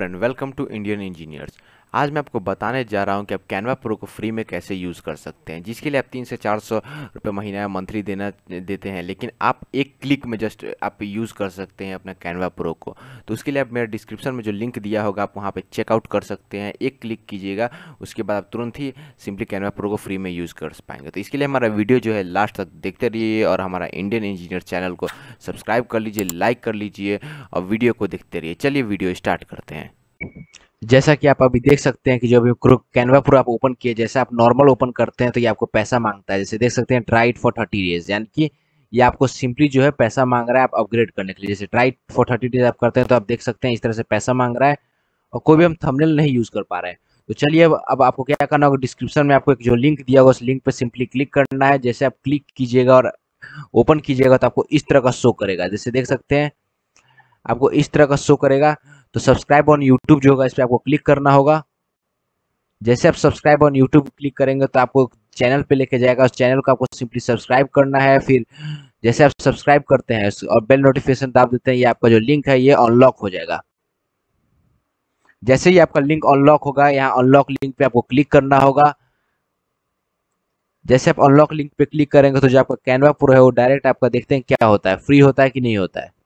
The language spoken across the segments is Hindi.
friend welcome to indian engineers आज मैं आपको बताने जा रहा हूँ कि आप कैनवा प्रो को फ्री में कैसे यूज़ कर सकते हैं जिसके लिए आप तीन से चार सौ रुपये महीना मंथली देना देते हैं लेकिन आप एक क्लिक में जस्ट आप यूज़ कर सकते हैं अपना कैनवा प्रो को तो उसके लिए आप मेरा डिस्क्रिप्शन में जो लिंक दिया होगा आप वहाँ पर चेकआउट कर सकते हैं एक क्लिक कीजिएगा उसके बाद आप तुरंत ही सिंपली कैनवा प्रो को फ्री में यूज़ कर पाएंगे तो इसके लिए हमारा वीडियो जो है लास्ट तक देखते रहिए और हमारा इंडियन इंजीनियर चैनल को सब्सक्राइब कर लीजिए लाइक कर लीजिए और वीडियो को देखते रहिए चलिए वीडियो स्टार्ट करते हैं जैसा कि आप अभी देख सकते हैं कि जो अभी कैनवा पूरा आप ओपन किए जैसे आप नॉर्मल ओपन करते हैं तो ये आपको पैसा मांगता है जैसे देख सकते हैं ट्राइट फॉर थर्टी डेज यानी कि ये आपको सिंपली जो है पैसा मांग रहा है आप अपग्रेड करने के लिए जैसे ट्राइट फॉर थर्टी डेज आप करते हैं तो आप देख सकते हैं इस तरह से पैसा मांग रहा है और कोई भी हम थमनेल नहीं यूज़ कर पा रहे हैं तो चलिए अब अब आपको क्या करना होगा डिस्क्रिप्शन में आपको एक जो लिंक दिया होगा उस लिंक पर सिंपली क्लिक करना है जैसे आप क्लिक कीजिएगा और ओपन कीजिएगा तो आपको इस तरह का शो करेगा जैसे देख सकते हैं आपको इस तरह का शो करेगा तो सब्सक्राइब ऑन यूट्यूब जो होगा इस पर आपको क्लिक करना होगा जैसे आप सब्सक्राइब ऑन यूट्यूब क्लिक करेंगे तो आपको चैनल पे लेके जाएगा उस चैनल को आपको सिंपली सब्सक्राइब करना है फिर जैसे आप सब्सक्राइब करते हैं और बेल नोटिफिकेशन दाब देते हैं ये आपका जो लिंक है ये अनलॉक हो जाएगा जैसे ही आपका लिंक अनलॉक होगा यहाँ अनलॉक लिंक पे आपको क्लिक करना होगा जैसे आप अनलॉक लिंक पे क्लिक करेंगे तो जो आपका कैनवा पूरा है वो डायरेक्ट आपका देखते हैं क्या होता है फ्री होता है कि नहीं होता है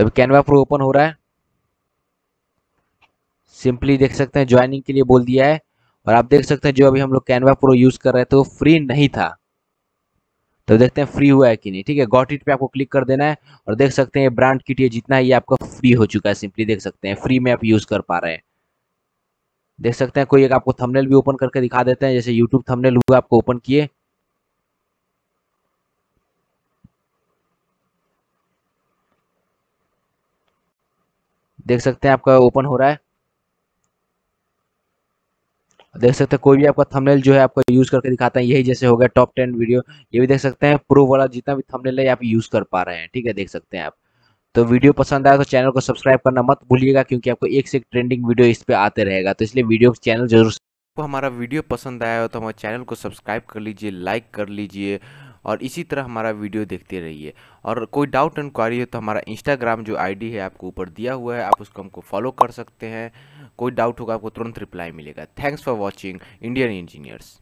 अभी कैनवा प्रो ओपन हो रहा है सिंपली देख सकते हैं ज्वाइनिंग के लिए बोल दिया है और आप देख सकते हैं जो अभी हम लोग कैनवा प्रो यूज कर रहे थे वो फ्री नहीं था तो देखते हैं फ्री हुआ है कि नहीं ठीक है गॉट इट पे आपको क्लिक कर देना है और देख सकते हैं ब्रांड किट ये जितना है ये आपका फ्री हो चुका है सिंपली देख सकते हैं फ्री में आप यूज कर पा रहे हैं देख सकते हैं कोई एक आपको थंबनेल भी ओपन करके दिखा देते हैं जैसे यूट्यूब थंबनेल हुआ आपको ओपन किए देख सकते हैं आपका ओपन हो रहा है देख सकते हैं कोई भी आपका थंबनेल जो है आपको यूज करके दिखाता है यही जैसे हो गया टॉप टेन वीडियो ये भी देख सकते हैं प्रो वाला जितना भी थंबनेल है आप यूज कर पा रहे हैं ठीक है देख सकते हैं आप तो वीडियो पसंद आया तो चैनल को सब्सक्राइब करना मत भूलिएगा क्योंकि आपको एक से एक ट्रेंडिंग वीडियो इस पर आते रहेगा तो इसलिए वीडियो चैनल जरूर आपको हमारा वीडियो पसंद आया हो तो हमारे चैनल को सब्सक्राइब कर लीजिए लाइक कर लीजिए और इसी तरह हमारा वीडियो देखते रहिए और कोई डाउट एंड क्वारी हो तो हमारा इंस्टाग्राम जो आईडी है आपको ऊपर दिया हुआ है आप उसको हमको फॉलो कर सकते हैं कोई डाउट होगा आपको तुरंत रिप्लाई मिलेगा thanks for watching Indian engineers